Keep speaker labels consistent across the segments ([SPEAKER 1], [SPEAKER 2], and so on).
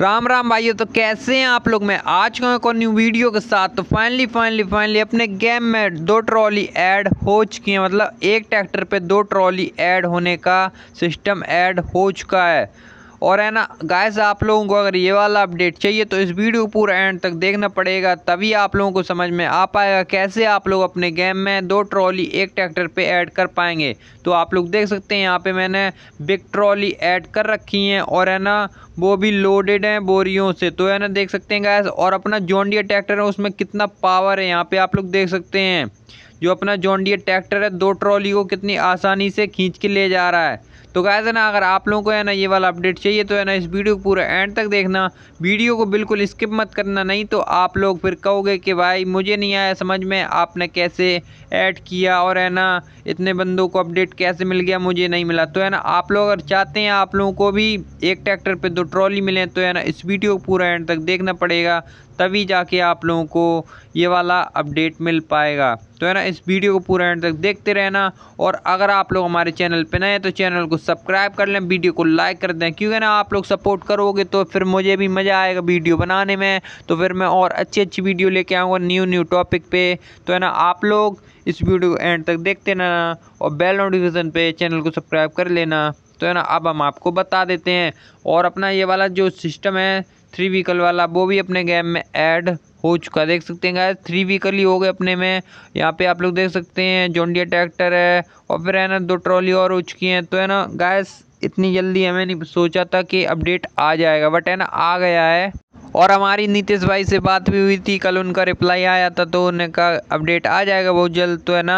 [SPEAKER 1] राम राम भाइयों तो कैसे हैं आप लोग मैं आज का एक और न्यू वीडियो के साथ तो फाइनली फाइनली फाइनली अपने गेम में दो ट्रॉली ऐड हो चुकी हैं मतलब एक ट्रैक्टर पे दो ट्रॉली ऐड होने का सिस्टम ऐड हो चुका है और है ना गाइस आप लोगों को अगर ये वाला अपडेट चाहिए तो इस वीडियो पूरा एंड तक देखना पड़ेगा तभी आप लोगों को समझ में आ पाएगा कैसे आप लोग अपने गेम में दो ट्रॉली एक ट्रैक्टर पे ऐड कर पाएंगे तो आप लोग देख सकते हैं यहाँ पे मैंने बिग ट्रॉली ऐड कर रखी हैं और है ना वो भी लोडेड हैं बोरियों से तो है ना देख सकते हैं गैस और अपना जॉन्डियर ट्रैक्टर है उसमें कितना पावर है यहाँ पर आप लोग देख सकते हैं जो अपना जॉन्डियर ट्रैक्टर है दो ट्रॉली को कितनी आसानी से खींच के ले जा रहा है तो गायज ना अगर आप लोगों को है ना ये वाला अपडेट चाहिए तो है ना इस वीडियो को पूरा एंड तक देखना वीडियो को बिल्कुल स्किप मत करना नहीं तो आप लोग फिर कहोगे कि भाई मुझे नहीं आया समझ में आपने कैसे ऐड किया और है ना इतने बंदों को अपडेट कैसे मिल गया मुझे नहीं मिला तो है ना आप लोग अगर चाहते हैं आप लोगों को भी एक ट्रैक्टर पर दो ट्रॉली मिले तो है ना इस वीडियो को पूरा एंड तक देखना पड़ेगा तभी जाके आप लोगों को ये वाला अपडेट मिल पाएगा तो है ना इस वीडियो को पूरा एंड तक देखते रहना और अगर आप लोग हमारे चैनल पर नए हैं तो चैनल को सब्सक्राइब कर लें वीडियो को लाइक कर दें क्योंकि ना आप लोग सपोर्ट करोगे तो फिर मुझे भी मज़ा आएगा वीडियो बनाने में तो फिर मैं और अच्छी अच्छी वीडियो लेके आऊँगा न्यू न्यू टॉपिक पे तो है ना आप लोग इस वीडियो को एंड तक देखते ना और बेल नोटिफिकेशन पे चैनल को सब्सक्राइब कर लेना तो है ना अब हम आपको बता देते हैं और अपना ये वाला जो सिस्टम है थ्री व्हीकल वाला वो भी अपने गेम में ऐड हो चुका देख सकते हैं गैस थ्री व्हीकल ही हो गए अपने में यहाँ पे आप लोग देख सकते हैं जोंडिया ट्रैक्टर है और फिर है ना दो ट्रॉली और हो चुकी हैं तो है ना गैस इतनी जल्दी हमें नहीं सोचा था कि अपडेट आ जाएगा बट है ना आ गया है और हमारी नीतीश भाई से बात भी हुई थी कल उनका रिप्लाई आया था तो उन्होंने कहा अपडेट आ जाएगा बहुत जल्द तो है ना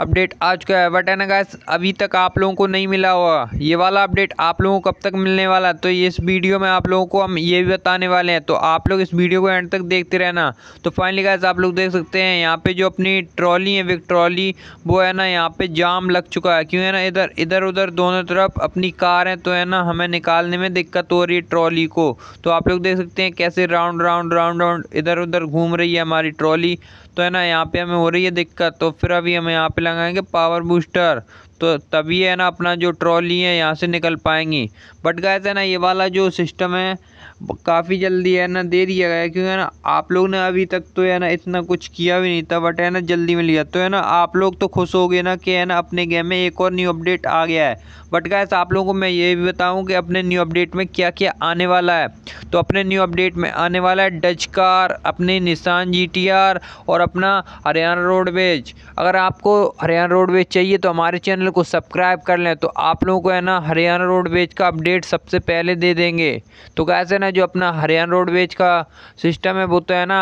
[SPEAKER 1] अपडेट आ चुका है बट है ना गैस अभी तक आप लोगों को नहीं मिला हुआ ये वाला अपडेट आप लोगों को कब तक मिलने वाला तो इस वीडियो में आप लोगों को हम ये भी बताने वाले हैं तो आप लोग इस वीडियो को एंड तक देखते रहना तो फाइनली गैस आप लोग देख सकते हैं यहाँ पर जो अपनी ट्रॉली है विक ट्रॉली वो है ना यहाँ पर जाम लग चुका है क्यों है ना इधर इधर उधर दोनों तरफ अपनी कार है तो है ना हमें निकालने में दिक्कत हो रही है ट्रॉली को तो आप लोग देख सकते हैं कैसे राउंड राउंड राउंड राउंड इधर उधर घूम रही है हमारी ट्रॉली तो है ना यहाँ पे हमें हो रही है दिक्कत तो फिर अभी हम यहाँ पे लगाएंगे पावर बूस्टर तो तभी है ना अपना जो ट्रॉली है यहाँ से निकल पाएंगी बट गाय है ना ये वाला जो सिस्टम है काफ़ी जल्दी है ना दे दिया गया क्योंकि है ना आप लोग ने अभी तक तो है ना इतना कुछ किया भी नहीं था बट है ना जल्दी में लिया तो है ना आप लोग तो खुश हो गए ना कि है ना अपने गेम में एक और न्यू अपडेट आ गया है बट गैस आप लोगों को मैं ये भी बताऊँ कि अपने न्यू अपडेट में क्या क्या आने वाला है तो अपने न्यू अपडेट में आने वाला है डच कार अपने निशान जी और अपना हरियाणा रोडवेज अगर आपको हरियाणा रोडवेज चाहिए तो हमारे चैनल को सब्सक्राइब कर लें तो आप लोगों को है ना हरियाणा रोडवेज का अपडेट सबसे पहले दे देंगे तो कैसे ना ना जो अपना हरियाणा रोडवेज का सिस्टम है वो तो है ना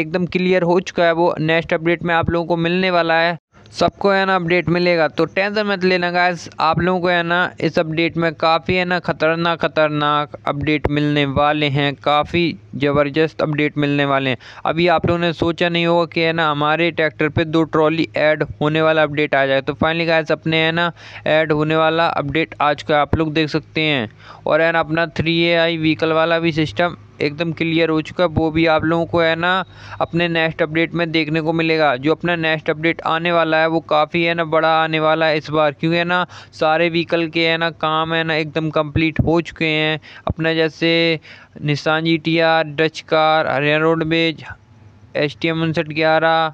[SPEAKER 1] एकदम क्लियर हो चुका है वो नेक्स्ट अपडेट में आप लोगों को मिलने वाला है सबको है ना अपडेट मिलेगा तो टेंशन मत लेना गाइस आप लोगों को है ना इस अपडेट में काफ़ी है ना ख़तरनाक ख़तरनाक अपडेट मिलने वाले हैं काफ़ी ज़बरदस्त अपडेट मिलने वाले हैं अभी आप लोगों ने सोचा नहीं होगा कि है ना हमारे ट्रैक्टर पे दो ट्रॉली ऐड होने वाला अपडेट आ जाए तो फाइनली गाइस अपने है ना ऐड होने वाला अपडेट आज का आप लोग देख सकते हैं और है ना अपना थ्री ए आई व्हीकल वाला भी सिस्टम एकदम क्लियर हो चुका है वो भी आप लोगों को है ना अपने नेक्स्ट अपडेट में देखने को मिलेगा जो अपना नेक्स्ट अपडेट आने वाला है वो काफ़ी है ना बड़ा आने वाला है इस बार क्योंकि है ना सारे व्हीकल के है ना काम है ना एकदम कंप्लीट हो चुके हैं अपना जैसे Nissan G T R Dutch car Haryana roadways H T M उनसठ ग्यारह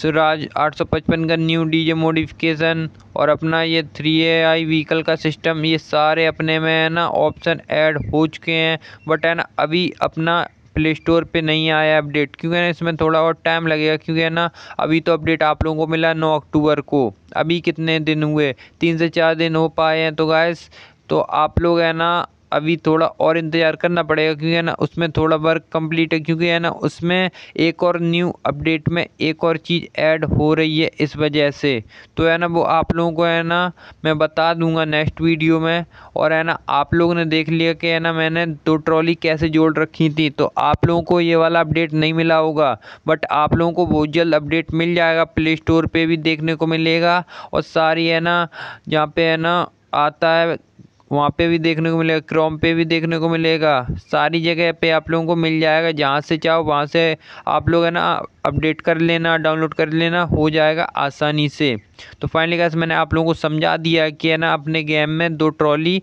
[SPEAKER 1] सुराज आठ सौ पचपन का न्यू डी जे मोडिफिकेशन और अपना ये थ्री ए आई व्हीकल का सिस्टम ये सारे अपने में है ना ऑप्शन ऐड हो चुके हैं बट है ना अभी अपना प्ले स्टोर पर नहीं आया अपडेट क्योंकि ना इसमें थोड़ा और टाइम लगेगा क्योंकि है ना अभी तो अपडेट आप लोगों को मिला नौ अक्टूबर को अभी कितने दिन हुए तीन से चार दिन हो पाए हैं तो गैस तो आप लोग है ना अभी थोड़ा और इंतज़ार करना पड़ेगा क्योंकि है ना उसमें थोड़ा वर्क कंप्लीट है क्योंकि है ना उसमें एक और न्यू अपडेट में एक और चीज़ ऐड हो रही है इस वजह से तो है ना वो आप लोगों को है ना मैं बता दूंगा नेक्स्ट वीडियो में और है ना आप लोगों ने देख लिया कि है ना मैंने दो ट्रॉली कैसे जोड़ रखी थी तो आप लोगों को ये वाला अपडेट नहीं मिला होगा बट आप लोगों को बहुत जल्द अपडेट मिल जाएगा प्ले स्टोर पर भी देखने को मिलेगा और सारी है ना जहाँ पे है ना आता है वहाँ पे भी देखने को मिलेगा क्रोम पे भी देखने को मिलेगा सारी जगह पे आप लोगों को मिल जाएगा जहाँ से चाहो वहाँ से आप लोग है ना अपडेट कर लेना डाउनलोड कर लेना हो जाएगा आसानी से तो फाइनली कैसे मैंने आप लोगों को समझा दिया कि है ना अपने गेम में दो ट्रॉली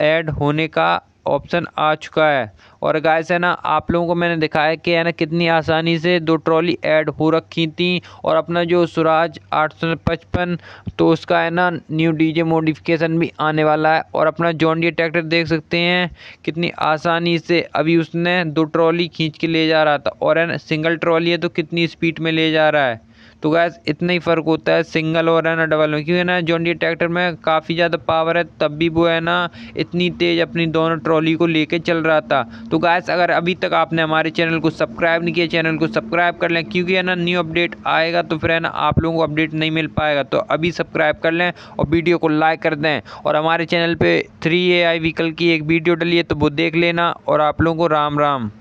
[SPEAKER 1] ऐड होने का ऑप्शन आ चुका है और गाय से ना आप लोगों को मैंने दिखाया कि है ना कितनी आसानी से दो ट्रॉली ऐड हो रखी थी और अपना जो सुराज आठ सौ पचपन तो उसका है ना न्यू डीजे मॉडिफिकेशन भी आने वाला है और अपना जॉन्डियर ट्रैक्टर देख सकते हैं कितनी आसानी से अभी उसने दो ट्रॉली खींच के ले जा रहा था और है ना सिंगल ट्रॉली है तो कितनी स्पीड में ले जा रहा है तो गैस इतना ही फ़र्क होता है सिंगल और है ना डबल में क्योंकि ना जॉन ट्रैक्टर में काफ़ी ज़्यादा पावर है तब भी वो है ना इतनी तेज़ अपनी दोनों ट्रॉली को लेके चल रहा था तो गैस अगर अभी तक आपने हमारे चैनल को सब्सक्राइब नहीं किया चैनल को सब्सक्राइब कर लें क्योंकि है ना न्यू अपडेट आएगा तो फिर है ना आप लोगों को अपडेट नहीं मिल पाएगा तो अभी सब्सक्राइब कर लें और वीडियो को लाइक कर दें और हमारे चैनल पर थ्री ए आई व्हीकल की एक वीडियो डली है तो वो देख लेना और आप लोगों को राम राम